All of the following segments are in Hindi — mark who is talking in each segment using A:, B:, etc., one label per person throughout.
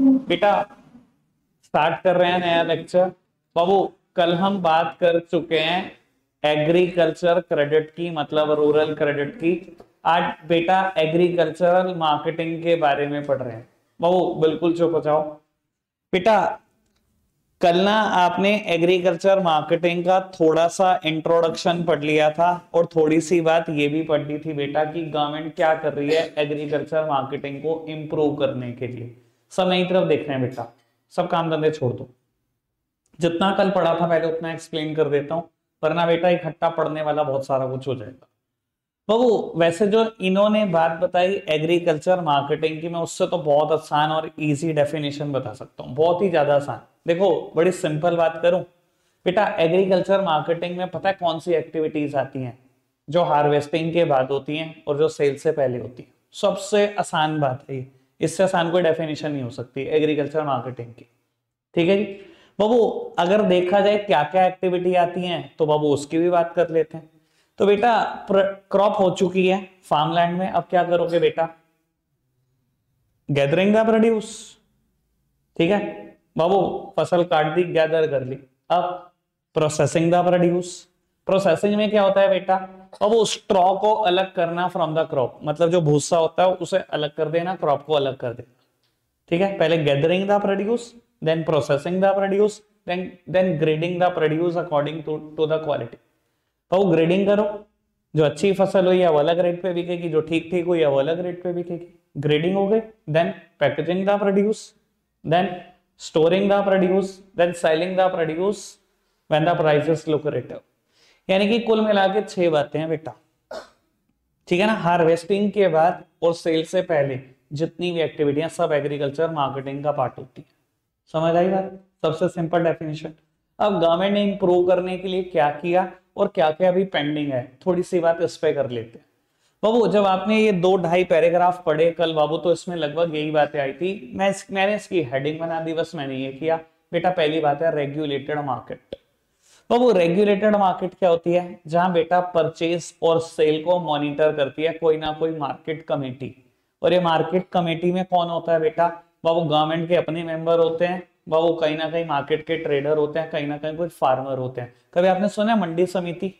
A: बेटा स्टार्ट कर रहे हैं नया लेक्चर बाबू कल हम बात कर चुके हैं एग्रीकल्चर क्रेडिट की मतलब रूरल क्रेडिट की आज बेटा एग्रीकल्चरल मार्केटिंग के बारे में पढ़ रहे हैं बाबू बिल्कुल चुप हो जाओ बेटा कल ना आपने एग्रीकल्चर मार्केटिंग का थोड़ा सा इंट्रोडक्शन पढ़ लिया था और थोड़ी सी बात ये भी पढ़ ली थी बेटा कि गवर्नमेंट क्या कर रही है एग्रीकल्चर मार्केटिंग को इम्प्रूव करने के लिए सब नई तरफ देख रहे हैं बेटा सब काम धंधे छोड़ दो जितना कल पढ़ा था पहले उतना एक्सप्लेन कर देता हूँ वरना बेटा इकट्ठा पढ़ने वाला बहुत सारा कुछ हो जाएगा बबू वैसे जो इन्होंने बात बताई एग्रीकल्चर मार्केटिंग की मैं उससे तो बहुत आसान और इजी डेफिनेशन बता सकता हूँ बहुत ही ज्यादा आसान देखो बड़ी सिंपल बात करूं बेटा एग्रीकल्चर मार्केटिंग में पता है कौन सी एक्टिविटीज आती हैं जो हार्वेस्टिंग के बाद होती हैं और जो सेल से पहले होती है सबसे आसान बात है ये इससे आसान कोई डेफिनेशन नहीं हो सकती एग्रीकल्चर मार्केटिंग की ठीक है जी बाबू अगर देखा जाए क्या क्या एक्टिविटी आती हैं तो बाबू उसकी भी बात कर लेते हैं तो बेटा क्रॉप हो चुकी है फार्मलैंड में अब क्या करोगे बेटा गैदरिंग का प्रोड्यूस ठीक है बाबू फसल काट दी गैदर कर ली अब प्रोसेसिंग द प्रोड्यूस प्रोसेसिंग में क्या होता है बेटा अब वो स्ट्रॉ को अलग करना फ्रॉम द क्रॉप मतलब जो भूसा होता है उसे अलग कर देना क्रॉप को अलग कर देना ठीक है पहले gathering the produce then processing the produce then then grading the produce according to to the quality तो वो ग्रेडिंग करो जो अच्छी फसल हुई है वो अलग रेट पे बिकेगी जो ठीक ठीक हुई है वो अलग रेट पे बिकेगी ग्रेडिंग हो गई then packaging the produce then storing the produce then selling the produce when the price look lucrative. यानी कि कुल मिला के छह बातें हैं बेटा ठीक है ना हार्वेस्टिंग के बाद और सेल से पहले जितनी भी एक्टिविटियां सब एग्रीकल्चर मार्केटिंग का पार्ट होती है समझ आई बात सबसे सिंपल डेफिनेशन अब गवर्नमेंट ने इंप्रूव करने के लिए क्या किया और क्या क्या अभी पेंडिंग है थोड़ी सी बात इस पे कर लेते हैं बाबू जब आपने ये दो ढाई पैराग्राफ पढ़े कल बाबू तो इसमें लगभग यही बातें आई थी मैं मैंने इसकी हेडिंग बना दी बस मैंने ये किया बेटा पहली बात है रेगुलेटेड मार्केट तो वो रेगुलेटेड मार्केट क्या होती है जहां बेटा परचेज और सेल को मॉनिटर करती है कोई ना कोई मार्केट कमेटी और ये मार्केट कमेटी में कौन होता है बेटा वो गवर्नमेंट के अपने मेंबर होते हैं वो कहीं ना कहीं मार्केट के ट्रेडर होते हैं कहीं ना कहीं कोई फार्मर होते हैं कभी आपने सुना मंडी समिति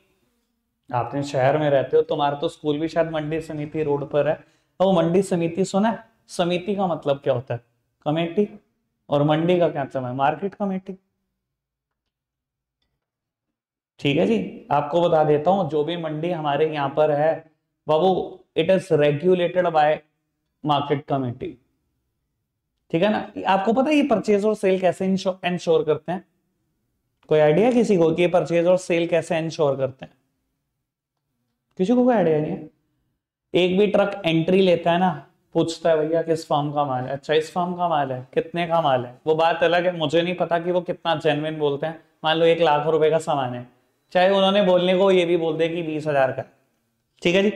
A: आपने तो शहर में रहते हो तुम्हारे तो स्कूल भी शायद मंडी समिति रोड पर है तो वो मंडी समिति सुना समिति का मतलब क्या होता है कमेटी और मंडी का क्या मतलब है मार्केट कमेटी ठीक है जी आपको बता देता हूँ जो भी मंडी हमारे यहाँ पर है बाबू it is regulated by market committee ठीक है ना आपको पता है ये परचेज और सेल कैसे इंश्योर करते हैं कोई आइडिया किसी को कि ये परचेज और सेल कैसे इंश्योर करते हैं किसी को कोई आइडिया नहीं है एक भी ट्रक एंट्री लेता है ना पूछता है भैया किस फॉर्म का माल है अच्छा इस फॉर्म का माल है कितने का माल है वो बात अलग है मुझे नहीं पता कि वो कितना जेनविन बोलते हैं मान लो एक लाख रुपए का सामान है चाहे उन्होंने बोलने को ये भी बोल दे कि बीस हजार का ठीक है जी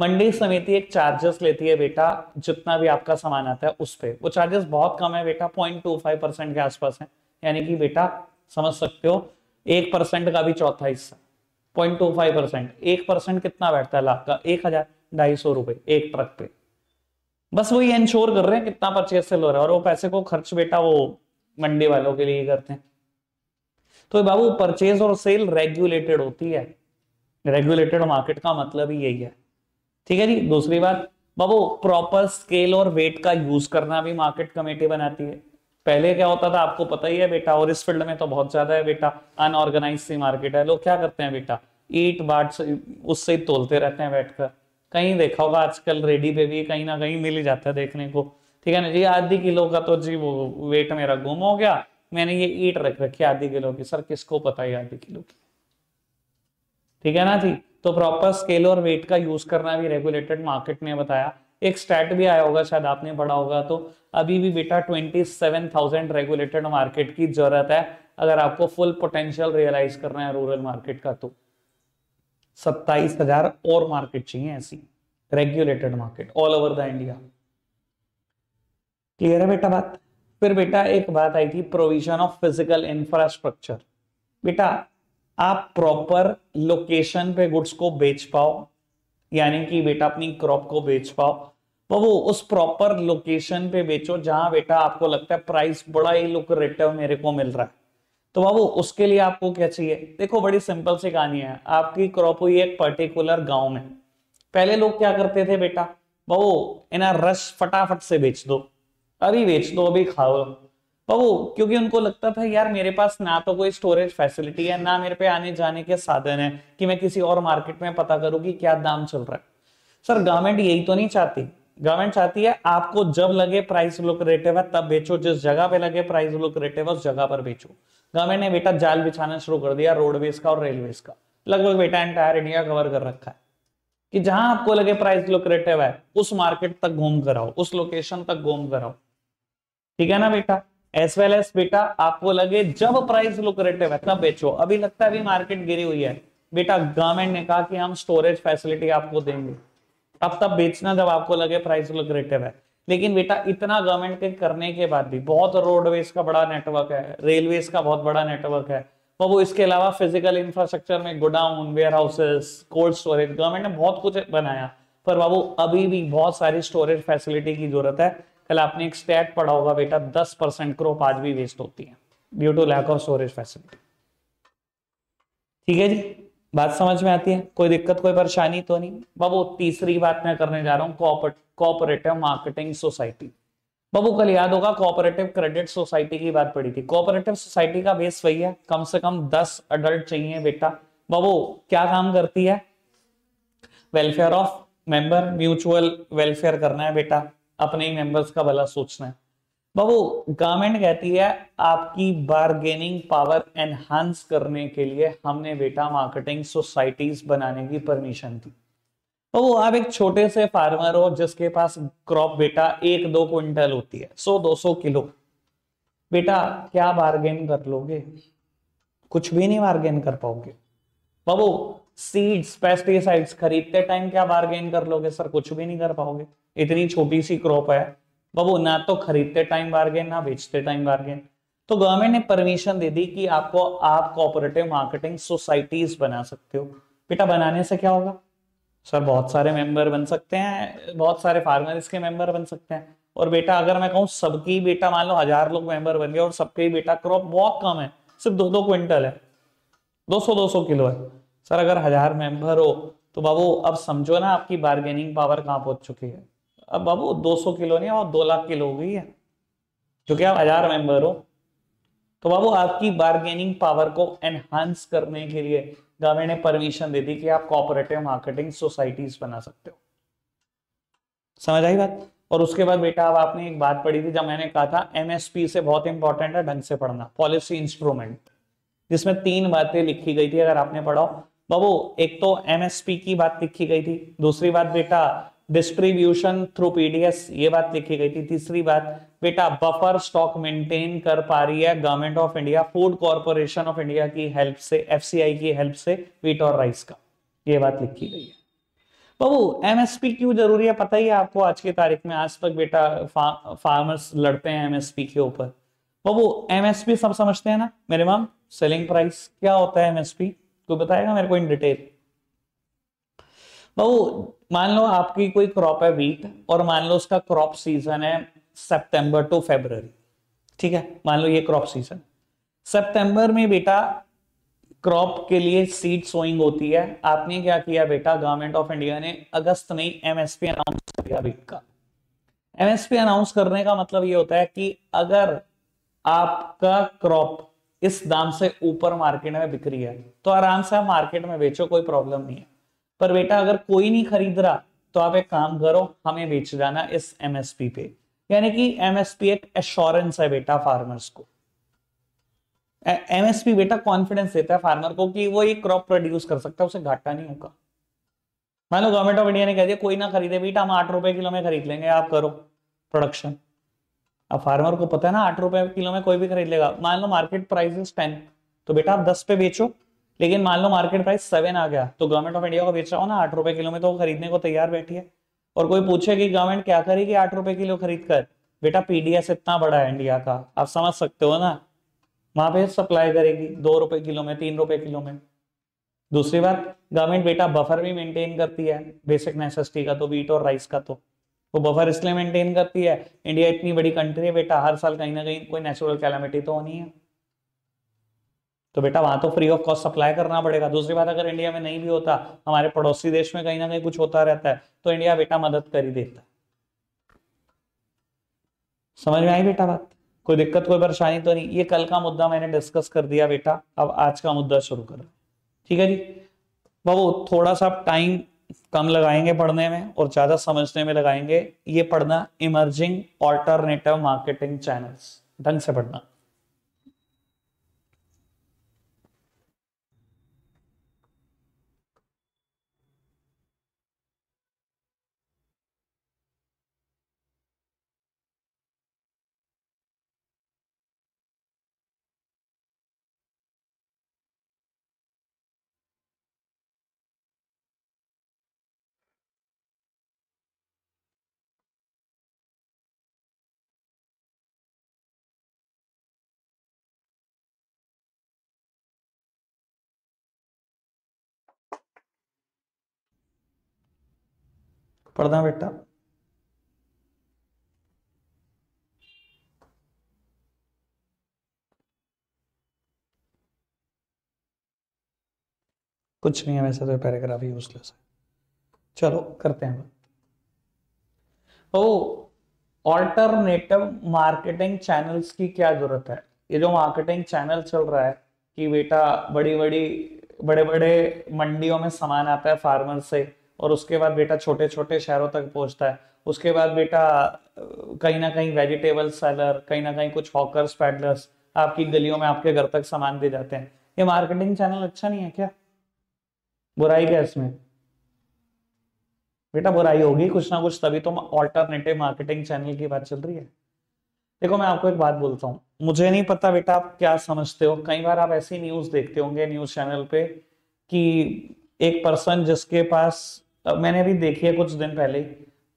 A: मंडी समिति एक चार्जेस लेती है बेटा जितना भी आपका सामान आता है उस पर वो चार्जेस बहुत कम है बेटा पॉइंट टू फाइव परसेंट के आसपास है यानी कि बेटा समझ सकते हो एक परसेंट का भी चौथा हिस्सा पॉइंट टू फाइव परसेंट एक परसेंट कितना बैठता है लाभ का एक हजार ढाई सौ रुपए एक ट्रक पे बस वही इंश्योर कर रहे हैं कितना परचेज से लो रहा है और वो पैसे को खर्च बेटा वो मंडी वालों के लिए करते हैं तो बाबू परचेज और सेल रेगुलेटेड होती है रेगुलेटेड मार्केट का मतलब ही यही है ठीक है जी दूसरी बात बाबू प्रॉपर स्केल और वेट का यूज करना भी मार्केट कमेटी बनाती है पहले क्या होता था आपको पता ही है बेटा और इस फील्ड में तो बहुत ज्यादा है बेटा अनऑर्गेनाइज सी मार्केट है लोग क्या करते हैं बेटा ईट बाट उससे ही तोलते रहते हैं बैठकर कहीं देखा होगा आजकल रेडी पे भी कहीं ना कहीं मिल ही जाता है देखने को ठीक है ना जी आधी किलो का तो जी वो वेट मेरा गुम हो गया मैंने ये ईट रख रखी आधी किलो की सर किसको पता है आधी किलो की ठीक है ना जी तो प्रॉपर स्केल और वेट का यूज करना भी रेगुलेटेड मार्केट ने बताया एक स्टैट भी आया होगा शायद आपने पढ़ा होगा तो अभी भी बेटा 27,000 रेगुलेटेड मार्केट की जरूरत है अगर आपको फुल पोटेंशियल रियलाइज करना है रूरल मार्केट का तो 27,000 और मार्केट चाहिए ऐसी regulated market all over the India clear है बेटा बात फिर बेटा एक बात आई थी प्रोविजन ऑफ फिजिकल इंफ्रास्ट्रक्चर बेटा आप प्रॉपर लोकेशन पे गुड्स को बेच पाओ यानी कि बेटा अपनी क्रॉप को बेच पाओ तो वो उस प्रॉपर लोकेशन पे बेचो जहां बेटा आपको लगता है प्राइस बड़ा ही लुक्रेटिव मेरे को मिल रहा है तो बाबू उसके लिए आपको क्या चाहिए देखो बड़ी सिंपल सी कहानी है आपकी क्रॉप हुई एक पर्टिकुलर गांव में पहले लोग क्या करते थे बेटा बाबू इना रस फटाफट से बेच दो अभी बेच दो अभी खाओ पर वो क्योंकि उनको लगता था यार मेरे पास ना तो कोई स्टोरेज फैसिलिटी है ना मेरे पे आने जाने के साधन है कि मैं किसी और मार्केट में पता करूं कि क्या दाम चल रहा है सर गवर्नमेंट यही तो नहीं चाहती गवर्नमेंट चाहती है आपको जब लगे प्राइस लुक्रेटिव है तब बेचो जिस जगह पे लगे प्राइस लुक्रेटिव है उस जगह पर बेचो गवर्नमेंट ने बेटा जाल बिछाना शुरू कर दिया रोडवेज का और रेलवेज का लगभग बेटा एंटायर इंडिया कवर कर रखा है
B: कि जहां आपको
A: लगे प्राइस लुक्रेटिव है उस मार्केट तक घूम कराओ उस लोकेशन तक घूम कर आओ ठीक है ना बेटा एस वेल एस बेटा आपको लगे जब प्राइस लुकरेटिव है तब बेचो अभी लगता है अभी मार्केट गिरी हुई है बेटा गवर्नमेंट ने कहा कि हम स्टोरेज फैसिलिटी आपको देंगे तब तब बेचना जब आपको लगे प्राइस लुकरेटिव है लेकिन बेटा इतना गवर्नमेंट के करने के बाद भी बहुत रोडवेज का बड़ा नेटवर्क है रेलवेज का बहुत बड़ा नेटवर्क है और वो इसके अलावा फिजिकल इंफ्रास्ट्रक्चर में godown warehouses cold storage government ने बहुत कुछ बनाया पर बाबू अभी भी बहुत सारी स्टोरेज फैसिलिटी की जरूरत है कल आपने एक स्टैट पढ़ा होगा बेटा दस परसेंट क्रोप आज भी वेस्ट होती है due to lack of storage facility ठीक है जी बात समझ में आती है कोई दिक्कत कोई परेशानी तो नहीं बाबू तीसरी बात मैं करने जा रहा हूँ कोऑपरेटिव मार्केटिंग सोसाइटी बाबू कल याद होगा कोऑपरेटिव क्रेडिट सोसाइटी की बात पड़ी थी कोऑपरेटिव सोसाइटी का बेस वही है कम से कम दस अडल्ट चाहिए बेटा बाबू क्या काम करती है welfare of member mutual welfare करना है बेटा अपने ही मेंबर्स का भला सोचना है बाबू गवर्नमेंट कहती है आपकी बार्गेनिंग पावर एनहांस करने के लिए हमने बेटा मार्केटिंग सोसाइटीज बनाने की परमिशन दी बाबू आप एक छोटे से फार्मर हो जिसके पास क्रॉप बेटा एक दो क्विंटल होती है सो दो सौ किलो बेटा क्या बार्गेन कर लोगे कुछ भी नहीं बार्गेन कर पाओगे बाबू सीड्स पेस्टिसाइड्स खरीदते टाइम क्या बारगेन कर लोगे सर कुछ भी नहीं कर पाओगे इतनी छोटी सी क्रॉप है बाबू ना तो खरीदते टाइम बारगेन ना बेचते टाइम बार्गेन तो गवर्नमेंट ने परमिशन दे दी कि आपको आप कोऑपरेटिव मार्केटिंग सोसाइटीज बना सकते हो बेटा बनाने से क्या होगा सर बहुत सारे मेंबर बन सकते हैं बहुत सारे फार्मर इसके मेंबर बन सकते हैं और बेटा अगर मैं कहूँ सबकी बेटा मान लो हजार लोग मेंबर बन गए और सबके बेटा क्रॉप बहुत कम है सिर्फ दो दो क्विंटल है दो सौ दो सौ किलो है सर अगर हजार मेंबर हो तो बाबू अब समझो ना आपकी बार्गेनिंग पावर कहाँ पहुंच चुकी है अब बाबू 200 किलो नहीं और 2 लाख किलो हो गई है क्योंकि आप हजार मेंबर हो तो बाबू आपकी बार्गेनिंग पावर को एनहांस करने के लिए गवर्नमेंट ने परमिशन दे दी कि आप कॉपरेटिव मार्केटिंग सोसाइटीज बना सकते हो समझ आई बात और उसके बाद बेटा अब आपने एक बात पढ़ी थी जब मैंने कहा था एमएसपी से बहुत इंपॉर्टेंट है ढंग से पढ़ना पॉलिसी इंस्ट्रूमेंट जिसमें तीन बातें लिखी गई थी अगर आपने पढ़ाओ बाबू एक तो एमएसपी की बात लिखी गई थी दूसरी बात बेटा डिस्ट्रीब्यूशन थ्रू पीडीएस ये बात लिखी गई थी तीसरी बात बेटा बफर स्टॉक मेंटेन कर पा रही है Government of India Food Corporation of India की हेल्प से एफसीआई की हेल्प से वीट और राइस का ये बात लिखी गई है बाबू एमएसपी क्यों जरूरी है पता ही है आपको आज की तारीख में आज तक बेटा फा, फार्मर्स लड़ते हैं एमएसपी के ऊपर बाबू एमएसपी सब समझते हैं ना मेरे माम सेलिंग प्राइस क्या होता है एमएसपी तो बताएगा मेरे को इन डिटेल भाऊ मान लो आपकी कोई क्रॉप है वीट और मान लो उसका क्रॉप सीजन है सितंबर टू फेब्रवरी ठीक है मान लो ये क्रॉप सीजन सितंबर में बेटा क्रॉप के लिए सीड सोइंग होती है आपने क्या किया बेटा गवर्नमेंट ऑफ इंडिया ने अगस्त में एमएसपी अनाउंस किया वीट का एमएसपी अनाउंस करने का मतलब ये होता है कि अगर आपका क्रॉप इस दाम से ऊपर मार्केट में बिक रही है तो आराम से आप मार्केट में बेचो कोई प्रॉब्लम नहीं है पर बेटा अगर कोई नहीं खरीद रहा तो आप एक काम करो हमें बेच जाना इस एमएसपी पे यानी कि एमएसपी एक एश्योरेंस है बेटा फार्मर्स को एमएसपी बेटा कॉन्फिडेंस देता है फार्मर को कि वो एक क्रॉप प्रोड्यूस कर सकता है उसे घाटा नहीं होगा मान लो गवर्नमेंट ऑफ इंडिया ने कह दिया कोई ना खरीदे बेटा हम आठ रुपए किलो में खरीद लेंगे आप करो प्रोडक्शन अब फार्मर को पता है ना आठ रुपए किलो में कोई भी खरीद लेगा मान लो मार्केट प्राइस इज टेन तो बेटा आप दस पे बेचो लेकिन मान लो मार्केट प्राइस सेवन आ गया तो गवर्नमेंट ऑफ इंडिया को बेच रहा हो ना आठ रुपए किलो में तो खरीदने को तैयार बैठी है और कोई पूछे कि गवर्नमेंट क्या करेगी आठ रुपए किलो खरीद कर बेटा पीडीएस इतना बड़ा है इंडिया का आप समझ सकते हो ना वहां पे सप्लाई करेगी दो रुपए किलो में तीन रुपए किलो में दूसरी बात गवर्नमेंट बेटा बफर भी मेंटेन करती है बेसिक नेसेसिटी का तो वीट और राइस का तो वो बफर इसलिए मेंटेन करती है इंडिया इतनी बड़ी कंट्री है बेटा हर साल कहीं ना कहीं कोई नेचुरल कैलामिटी तो होनी है तो बेटा वहां तो फ्री ऑफ कॉस्ट सप्लाई करना पड़ेगा दूसरी बात अगर इंडिया में नहीं भी होता हमारे पड़ोसी देश में कहीं ना कहीं कुछ होता रहता है तो इंडिया बेटा मदद कर ही देता समझ में आई बेटा बात कोई दिक्कत कोई परेशानी तो नहीं ये कल का मुद्दा मैंने डिस्कस कर दिया बेटा अब आज का मुद्दा शुरू कर ठीक है जी बाबू थोड़ा सा टाइम कम लगाएंगे पढ़ने में और ज्यादा समझने में लगाएंगे ये पढ़ना इमर्जिंग ऑल्टरनेटिव मार्केटिंग चैनल्स ढंग से पढ़ना पढ़ना बेटा कुछ नहीं है वैसे तो पैराग्राफ ही यूजलेस है चलो करते हैं बात ओ ऑल्टरनेटिव मार्केटिंग चैनल्स की क्या जरूरत है ये जो मार्केटिंग चैनल चल रहा है कि बेटा बड़ी बड़ी बड़े बड़े मंडियों में सामान आता है फार्मर से और उसके बाद बेटा छोटे छोटे शहरों तक पहुंचता है उसके बाद बेटा कहीं ना कहीं वेजिटेबल सेलर कहीं ना कहीं कुछ हॉकर्स पैडलर्स आपकी गलियों में आपके घर तक सामान दे जाते हैं ये मार्केटिंग चैनल अच्छा नहीं है क्या बुराई क्या इसमें बेटा बुराई होगी कुछ ना कुछ तभी तो ऑल्टरनेटिव मार्केटिंग चैनल की बात चल रही है देखो मैं आपको एक बात बोलता हूँ मुझे नहीं पता बेटा आप क्या समझते हो कई बार आप ऐसी न्यूज देखते होंगे न्यूज चैनल पे कि एक पर्सन जिसके पास अब मैंने अभी देखी है कुछ दिन पहले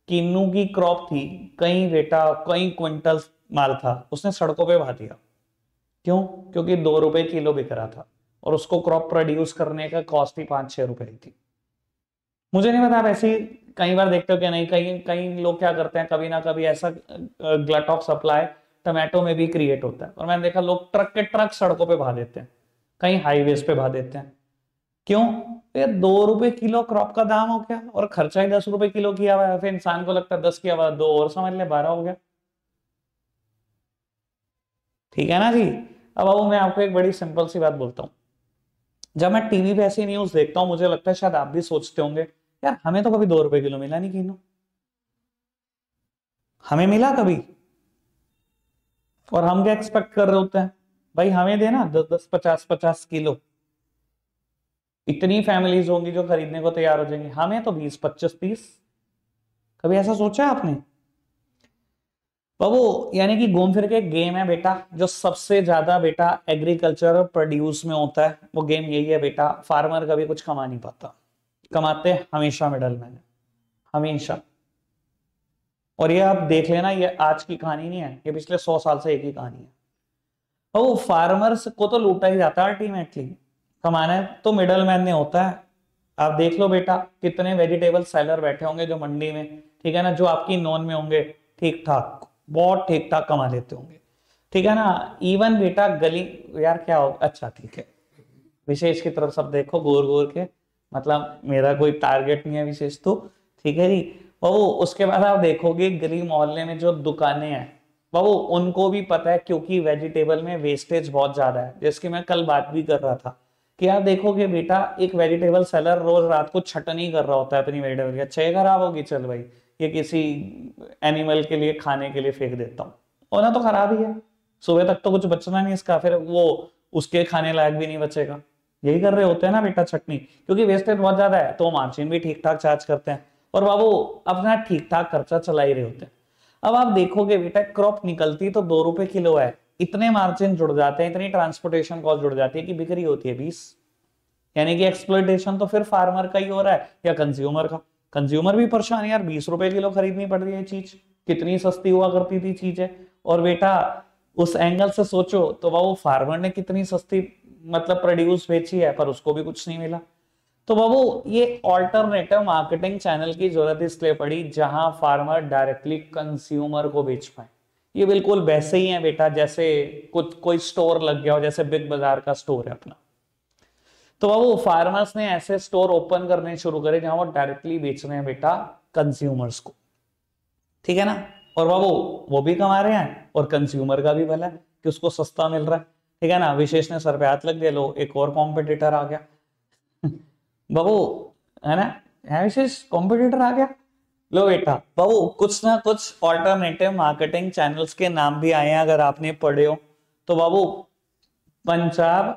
A: किन्नू की क्रॉप थी कई बेटा कई क्विंटल माल था उसने सड़कों पे बहा दिया क्यों क्योंकि दो रुपए किलो बिक रहा था और उसको क्रॉप प्रोड्यूस करने का कॉस्ट ही पांच छह रुपए थी मुझे नहीं पता आप ऐसी कई बार देखते हो क्या नहीं कई कई लोग क्या करते हैं कभी ना कभी ऐसा ग्लट ऑफ सप्लाई टमाटो में भी क्रिएट होता है और मैंने देखा लोग ट्रक के ट्रक सड़कों पर बहा देते हैं कहीं हाईवेज पे बहा देते हैं क्यों तो ये दो रुपए किलो क्रॉप का दाम हो गया और खर्चा ही दस रुपए किलो किया हुआ है फिर इंसान को लगता है दस किया हुआ दो और समझ ले बारह हो गया ठीक है ना जी अब अब मैं आपको एक बड़ी सिंपल सी बात बोलता हूँ जब मैं टीवी पे ऐसी न्यूज देखता हूँ मुझे लगता है शायद आप भी सोचते होंगे यार हमें तो कभी दो रुपए किलो मिला नहीं किनो हमें मिला कभी और हम क्या एक्सपेक्ट कर रहे होते हैं भाई हमें देना दस दस पचास पचास किलो इतनी फैमिलीज होंगी जो खरीदने को तैयार हो जाएंगी हमें तो बीस पच्चीस तीस कभी ऐसा सोचा है आपने बाबू यानी कि घूम फिर के गेम है बेटा जो सबसे ज्यादा बेटा एग्रीकल्चर प्रोड्यूस में होता है वो गेम यही है बेटा फार्मर कभी कुछ कमा नहीं पाता कमाते हमेशा मिडल मैन हमेशा और ये आप देख लेना ये आज की कहानी नहीं है ये पिछले सौ साल से एक ही कहानी है वो फार्मर्स को तो लूटा ही जाता है अल्टीमेटली कमाना है तो मिडल मैन नहीं होता है आप देख लो बेटा कितने वेजिटेबल सेलर बैठे होंगे जो मंडी में ठीक है ना जो आपकी नॉन में होंगे ठीक ठाक बहुत ठीक ठाक कमा लेते होंगे ठीक है ना इवन बेटा गली यार क्या होगा अच्छा ठीक है विशेष की तरफ सब देखो गोर गोर के मतलब मेरा कोई टारगेट नहीं है विशेष तो ठीक है जी बाबू उसके बाद आप देखोगे गली मोहल्ले में जो दुकानें हैं बाबू उनको भी पता है क्योंकि वेजिटेबल में वेस्टेज बहुत ज्यादा है जिसकी मैं कल बात भी कर रहा था क्या देखोगे बेटा एक वेजिटेबल सेलर रोज रात को छटनी कर रहा होता है अपनी वेजिटेबल की अच्छा खराब होगी चल भाई ये किसी एनिमल के लिए खाने के लिए फेंक देता हूँ होना तो खराब ही है सुबह तक तो कुछ बचना नहीं इसका फिर वो उसके खाने लायक भी नहीं बचेगा यही कर रहे होते हैं ना बेटा चटनी क्योंकि वेस्टेज बहुत ज्यादा है तो मार्जिन भी ठीक ठाक चार्ज करते हैं और बाबू अपना ठीक ठाक खर्चा चला ही रहे होते हैं अब आप देखोगे बेटा क्रॉप निकलती तो दो रुपए किलो है इतने मार्जिन जुड़ जाते हैं इतनी ट्रांसपोर्टेशन कॉस्ट जुड़ जाती है कि बिक्री होती है बीस यानी कि एक्सप्लोटेशन तो फिर फार्मर का ही हो रहा है या कंज्यूमर का कंज्यूमर भी परेशान यार बीस रुपए किलो खरीदनी पड़ रही है चीज कितनी सस्ती हुआ करती थी चीज है और बेटा उस एंगल से सोचो तो वह वो फार्मर ने कितनी सस्ती मतलब प्रोड्यूस बेची है पर उसको भी कुछ नहीं मिला तो बाबू ये ऑल्टरनेटिव मार्केटिंग चैनल की जरूरत इसलिए पड़ी जहां फार्मर डायरेक्टली कंज्यूमर को बेच पाए ये बिल्कुल वैसे ही है बेटा जैसे कुछ कोई स्टोर लग गया हो जैसे बिग बाजार का स्टोर है अपना तो बाबू फार्मर्स ने ऐसे स्टोर ओपन करने शुरू करे जहां वो डायरेक्टली बेच रहे हैं बेटा कंज्यूमर्स को ठीक है ना और बाबू वो भी कमा रहे हैं और कंज्यूमर का भी भला है कि उसको सस्ता मिल रहा है ठीक है ना विशेष ने सर पे हाथ लग दिया लो एक और कॉम्पिटिटर आ गया बाबू है ना विशेष कॉम्पिटिटर आ गया लो बेटा बाबू कुछ ना कुछ ऑल्टरनेटिव मार्केटिंग चैनल्स के नाम भी आए हैं अगर आपने पढ़े हो तो बाबू पंजाब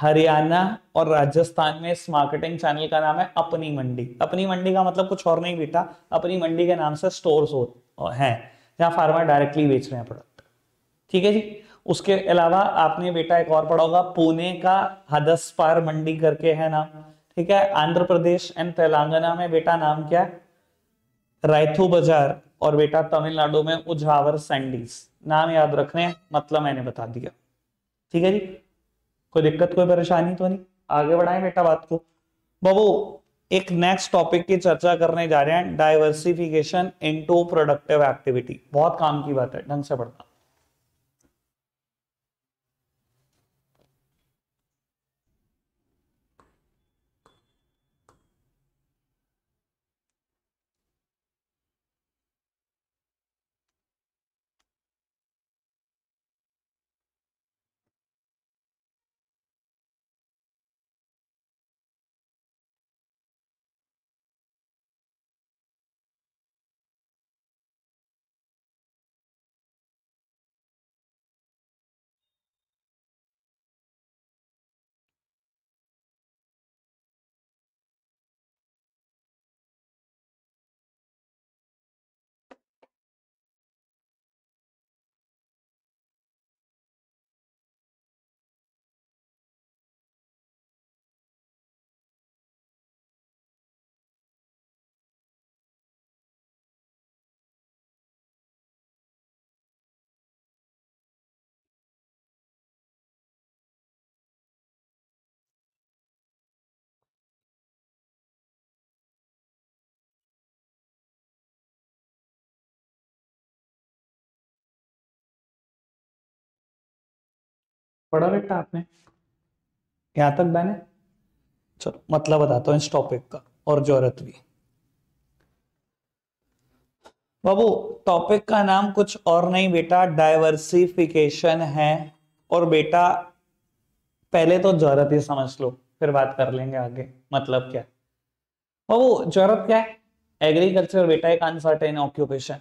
A: हरियाणा और राजस्थान में इस मार्केटिंग चैनल का नाम है अपनी मंडी अपनी मंडी का मतलब कुछ और नहीं बेटा अपनी मंडी के नाम से स्टोर्स हो हैं जहां फार्मर डायरेक्टली बेच रहे हैं प्रोडक्ट ठीक है जी उसके अलावा आपने बेटा एक और पढ़ा होगा पुणे का हदसपार मंडी करके है नाम ठीक है आंध्र प्रदेश एंड तेलंगाना में बेटा नाम क्या है रायथू बाजार और बेटा तमिलनाडु में उझावर सैंडीज नाम याद रखने मतलब मैंने बता दिया ठीक है जी कोई दिक्कत कोई परेशानी तो नहीं आगे बढ़ाए बेटा बात को बबू एक नेक्स्ट टॉपिक की चर्चा करने जा रहे हैं डाइवर्सिफिकेशन इनटू प्रोडक्टिव एक्टिविटी बहुत काम की बात है ढंग से पढ़ता पढ़ा बेटा आपने यहां तक मैंने चलो मतलब बताता हूं इस टॉपिक का और जरूरत भी बाबू टॉपिक का नाम कुछ और नहीं बेटा डायवर्सिफिकेशन है और बेटा पहले तो जरूरत ही समझ लो फिर बात कर लेंगे आगे मतलब क्या बाबू जरूरत क्या है एग्रीकल्चर बेटा एक अनसर्टेन ऑक्यूपेशन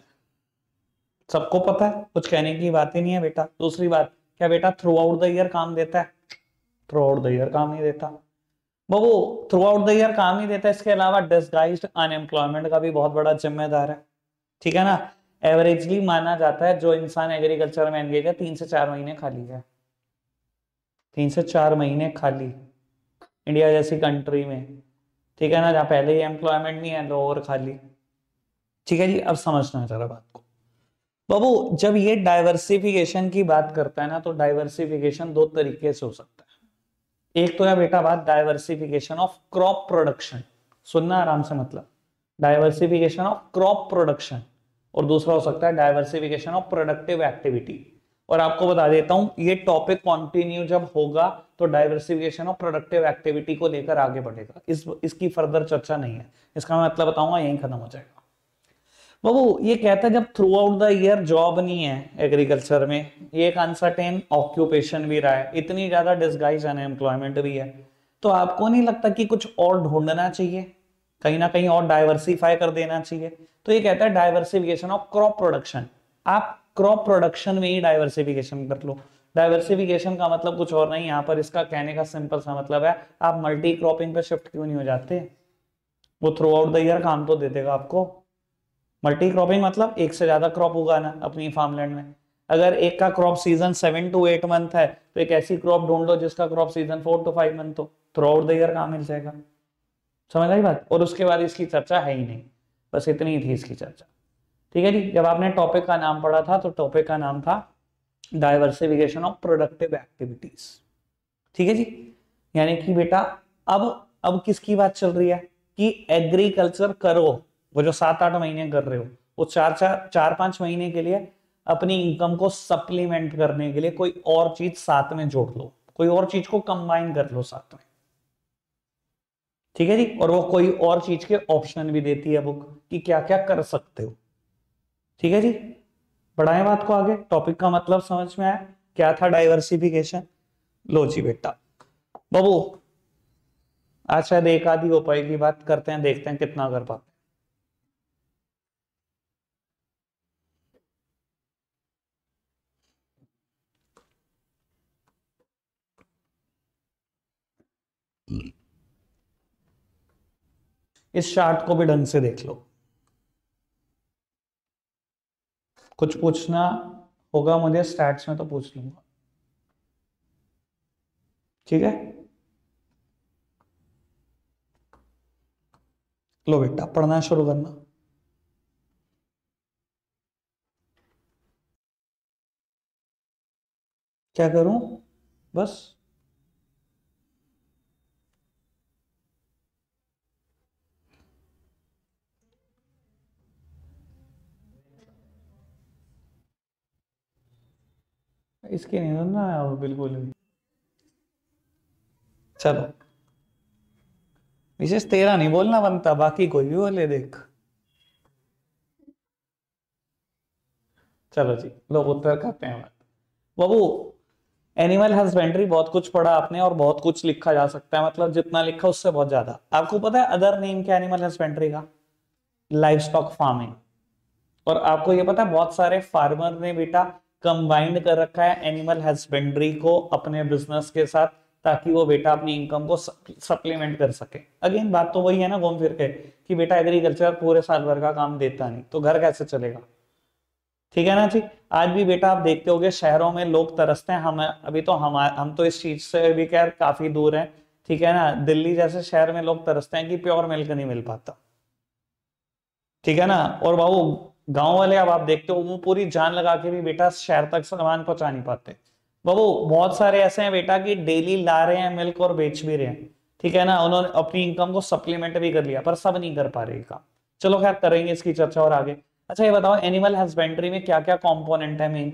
A: सबको पता है कुछ कहने की बात ही नहीं है बेटा दूसरी बात क्या बेटा थ्रू आउट द ईयर काम देता है थ्रू आउट द ईयर काम नहीं देता बाबू थ्रू आउट द ईयर काम ही देता इसके अलावा डिस्गाइज अनएम्प्लॉयमेंट का भी बहुत बड़ा जिम्मेदार है ठीक है ना एवरेजली माना जाता है जो इंसान एग्रीकल्चर में एंगेज है तीन से चार महीने खाली है तीन से चार महीने खाली इंडिया जैसी कंट्री में ठीक है ना जहाँ पहले ही एम्प्लॉयमेंट नहीं है लो तो और खाली ठीक है जी अब समझना है जरा बात को बाबू जब ये डाइवर्सिफिकेशन की बात करता है ना तो डाइवर्सिफिकेशन दो तरीके से हो सकता है एक तो है बेटा बात डाइवर्सिफिकेशन ऑफ क्रॉप प्रोडक्शन सुनना आराम से मतलब डाइवर्सिफिकेशन ऑफ क्रॉप प्रोडक्शन और दूसरा हो सकता है डाइवर्सिफिकेशन ऑफ प्रोडक्टिव एक्टिविटी और आपको बता देता हूं ये टॉपिक कंटिन्यू जब होगा तो डाइवर्सिफिकेशन ऑफ प्रोडक्टिव एक्टिविटी को लेकर आगे बढ़ेगा इस इसकी फर्दर चर्चा नहीं है इसका मैं मतलब बताऊंगा यही खत्म हो जाएगा बाबू ये कहता है जब throughout the year job नहीं है एग्रीकल्चर में ये एक अनसर्टेन ऑक्यूपेशन भी रहा है इतनी ज्यादा डिस्गाइज अनएम्प्लॉयमेंट भी है तो आपको नहीं लगता कि कुछ और ढूंढना चाहिए कहीं ना कहीं और डाइवर्सिफाई कर देना चाहिए तो ये कहता है डाइवर्सिफिकेशन ऑफ क्रॉप प्रोडक्शन आप क्रॉप प्रोडक्शन में ही डाइवर्सिफिकेशन कर लो डाइवर्सिफिकेशन का मतलब कुछ और नहीं यहाँ पर इसका कहने का सिंपल सा मतलब है आप मल्टी क्रॉपिंग पे शिफ्ट क्यों नहीं हो जाते वो थ्रू आउट द ईयर काम तो दे देगा आपको मल्टी क्रॉपिंग मतलब एक से ज्यादा क्रॉप उगाना अपनी फार्मलैंड में अगर एक का crop season seven to eight month है तो एक ऐसी क्रॉप ढूंढ लो जिसका crop season four to five month हो थ्रू आउट द ईयर कहाँ मिल जाएगा समझ आई बात और उसके बाद इसकी चर्चा है ही नहीं बस इतनी ही थी इसकी चर्चा ठीक है जी जब आपने टॉपिक का नाम पढ़ा था तो टॉपिक का नाम था डाइवर्सिफिकेशन ऑफ प्रोडक्टिव एक्टिविटीज ठीक है जी यानी कि बेटा अब अब किसकी बात चल रही है कि एग्रीकल्चर करो वो जो सात आठ महीने कर रहे हो वो चार चार चार पांच महीने के लिए अपनी इनकम को सप्लीमेंट करने के लिए कोई और चीज साथ में जोड़ लो कोई और चीज को कंबाइन कर लो साथ में ठीक है जी और वो कोई और चीज के ऑप्शन भी देती है बुक कि क्या क्या कर सकते हो ठीक है जी बढ़ाए बात को आगे टॉपिक का मतलब समझ में आया क्या था डाइवर्सिफिकेशन लो जी बेटा बबू आज शायद एक आधी हो पाएगी बात करते हैं देखते हैं कितना कर पाते इस चार्ट को भी ढंग से देख लो कुछ पूछना होगा मुझे स्टैट्स में तो पूछ लूंगा ठीक है लो बेटा पढ़ना शुरू करना क्या करूं बस इसके नहीं ना आया वो बिल्कुल भी चलो विशेष तेरा नहीं बोलना बनता बाकी कोई भी बोले देख चलो जी लोग उत्तर करते हैं बात बाबू एनिमल हस्बेंड्री बहुत कुछ पढ़ा आपने और बहुत कुछ लिखा जा सकता है मतलब जितना लिखा उससे बहुत ज्यादा आपको पता है अदर नेम क्या एनिमल हस्बेंड्री का लाइफ स्टॉक फार्मिंग और आपको ये पता है बहुत सारे फार्मर ने बेटा कंबाइंड कर रखा है एनिमल हस्बेंड्री को अपने बिजनेस के साथ ताकि वो बेटा अपनी इनकम को सप्लीमेंट कर सके अगेन बात तो वही है ना घूम फिर के कि बेटा एग्रीकल्चर पूरे साल भर का काम देता नहीं तो घर कैसे चलेगा ठीक है ना जी आज भी बेटा आप देखते होगे शहरों में लोग तरसते हैं हम अभी तो हम हम तो इस चीज से भी खैर काफी दूर हैं ठीक है ना दिल्ली जैसे शहर में लोग तरसते हैं कि प्योर मिल्क नहीं मिल पाता ठीक है ना और बाबू गांव वाले अब आप देखते हो वो पूरी जान लगा के भी बेटा शहर तक सामान पहुंचा नहीं पाते बाबू बहुत सारे ऐसे हैं बेटा कि डेली ला रहे हैं मिल्क और बेच भी रहे हैं ठीक है ना उन्होंने अपनी इनकम को सप्लीमेंट भी कर लिया पर सब नहीं कर पा रहे काम चलो खैर करेंगे इसकी चर्चा और आगे अच्छा ये बताओ एनिमल हस्बेंड्री में क्या क्या कॉम्पोनेंट है मेन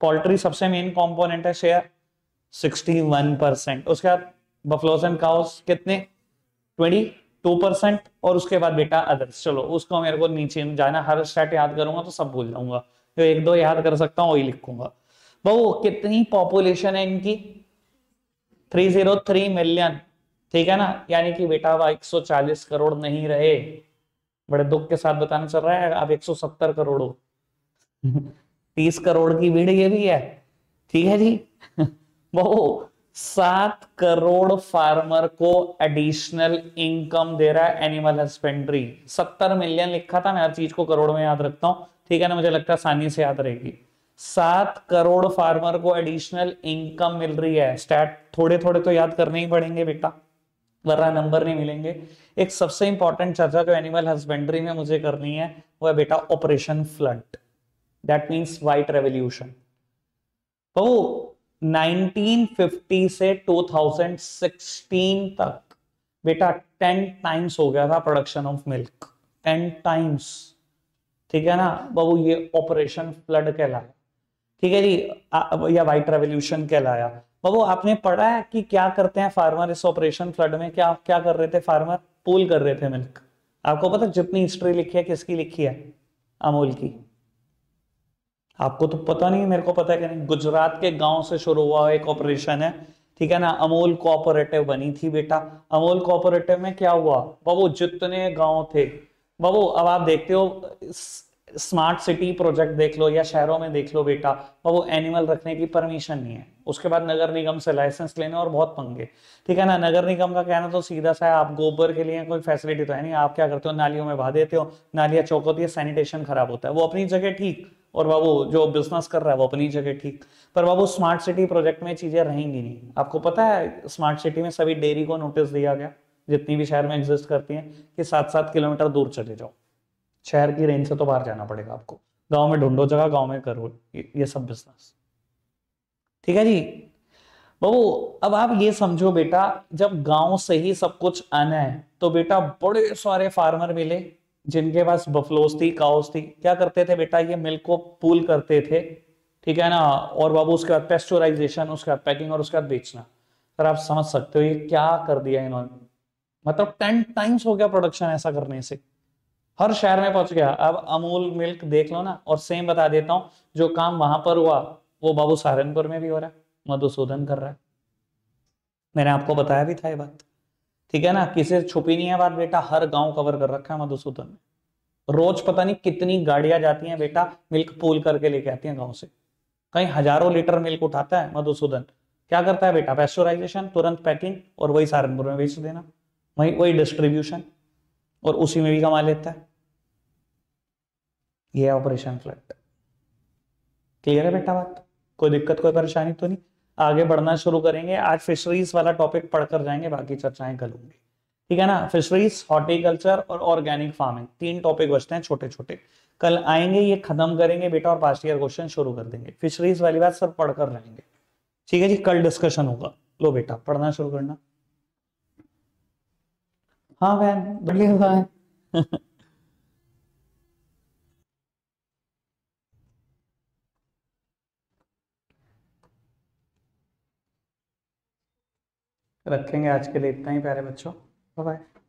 A: पोल्ट्री सबसे मेन कॉम्पोनेंट है शेयर 61 परसेंट उसके बाद बफलोस एंड काउस कितने ट्वेंटी टू परसेंट और उसके बाद बेटा अदर्स चलो उसको मेरे को नीचे जाना हर स्टेट याद करूंगा तो सब भूल जाऊंगा जो एक दो याद कर सकता हूँ वही लिखूंगा बहु कितनी पॉपुलेशन है इनकी थ्री जीरो थ्री मिलियन ठीक है ना यानी कि बेटा वह एक सौ चालीस करोड़ नहीं रहे बड़े दुख के साथ बताना चल रहा है आप सत्तर करोड़ हो तीस करोड़ की भीड़ ये भी है ठीक है जी बहु सात करोड़ फार्मर को एडिशनल इनकम दे रहा है एनिमल हस्बेंड्री सत्तर मिलियन लिखा था मैं हर चीज को करोड़ में याद रखता हूं ठीक है ना मुझे लगता है आसानी से याद रहेगी सात करोड़ फार्मर को एडिशनल इनकम मिल रही है स्टैट थोड़े थोड़े तो याद करने ही पड़ेंगे बेटा वर्रा नंबर नहीं मिलेंगे एक सबसे इंपॉर्टेंट चर्चा जो एनिमल हस्बेंड्री में मुझे करनी है वो है बेटा operation flood that means white revolution 1950 से 2016 तक बेटा 10 टाइम्स हो गया था प्रोडक्शन ऑफ मिल्क 10 टाइम्स ठीक है ना बाबू ये ऑपरेशन फ्लड कहलाया ठीक है जी या वाइट रेवोल्यूशन कहलाया बाबू आपने पढ़ा है कि क्या करते हैं फार्मर इस ऑपरेशन फ्लड में क्या क्या कर रहे थे फार्मर पूल कर रहे थे मिल्क आपको पता जितनी हिस्ट्री लिखी है किसकी लिखी है अमूल की आपको तो पता नहीं मेरे को पता है कि नहीं गुजरात के गांव से शुरू हुआ एक ऑपरेशन है ठीक है ना अमूल कोऑपरेटिव बनी थी बेटा अमूल कोऑपरेटिव में क्या हुआ बाबू जितने गांव थे बाबू अब आप देखते हो स्मार्ट सिटी प्रोजेक्ट देख लो या शहरों में देख लो बेटा बाबू एनिमल रखने की परमिशन नहीं है उसके बाद नगर निगम से लाइसेंस लेने और बहुत पंगे ठीक है ना नगर निगम का कहना तो सीधा सा है आप गोबर के लिए कोई फैसिलिटी तो है नहीं आप क्या करते हो नालियों में बहा देते हो नालियां चौक होती है सैनिटेशन खराब होता है वो अपनी जगह ठीक और बाबू जो बिजनेस कर रहा है वो अपनी जगह ठीक पर बाबू स्मार्ट सिटी प्रोजेक्ट में चीजें रहेंगी नहीं आपको पता है स्मार्ट सिटी में सभी डेयरी को नोटिस दिया गया जितनी भी शहर में एग्जिस्ट करती हैं कि सात सात किलोमीटर दूर चले जाओ शहर की रेंज से तो बाहर जाना पड़ेगा आपको गांव में ढूंढो जगह गांव में करो ये सब बिजनेस ठीक है जी बाबू अब आप ये समझो बेटा जब गांव से ही सब कुछ आना है तो बेटा बड़े सारे फार्मर मिले जिनके पास बफलोस थी काउस थी क्या करते थे बेटा ये मिल्क को पूल करते थे ठीक है ना और बाबू उसके बाद पेस्टोराइजेशन उसके बाद पैकिंग और उसके बाद बेचना सर आप समझ सकते हो ये क्या कर दिया इन्होंने मतलब टेन टाइम्स हो गया प्रोडक्शन ऐसा करने से हर शहर में पहुंच गया अब अमूल मिल्क देख लो ना और सेम बता देता हूँ जो काम वहां पर हुआ वो बाबू सहारनपुर में भी हो रहा है मधुसूदन कर रहा है मैंने आपको बताया भी था ये बात ठीक है ना किसे छुपी नहीं है बात बेटा हर गांव कवर कर रखा है मधुसूदन ने रोज पता नहीं कितनी गाड़ियां जाती हैं बेटा मिल्क पूल करके लेके आती हैं गांव से कहीं हजारों लीटर मिल्क उठाता है मधुसूदन क्या करता है बेटा पैस्चराइजेशन तुरंत पैकिंग और वही सहारनपुर में बेच देना वही वही डिस्ट्रीब्यूशन और उसी में भी कमा लेता है ये ऑपरेशन फ्लड क्लियर है बेटा बात कोई दिक्कत कोई परेशानी तो नहीं आगे बढ़ना शुरू करेंगे आज फिशरीज वाला टॉपिक पढ़कर जाएंगे बाकी चर्चाएं कल होंगी ठीक है ना फिशरीज हॉर्टिकल्चर और ऑर्गेनिक फार्मिंग तीन टॉपिक बचते हैं छोटे छोटे कल आएंगे ये खत्म करेंगे बेटा और पास्ट ईयर क्वेश्चन शुरू कर देंगे फिशरीज वाली बात सब पढ़कर रहेंगे ठीक है जी कल डिस्कशन होगा लो बेटा पढ़ना शुरू करना हाँ बहन बढ़िया रखेंगे आज के लिए इतना ही प्यारे बच्चों बाय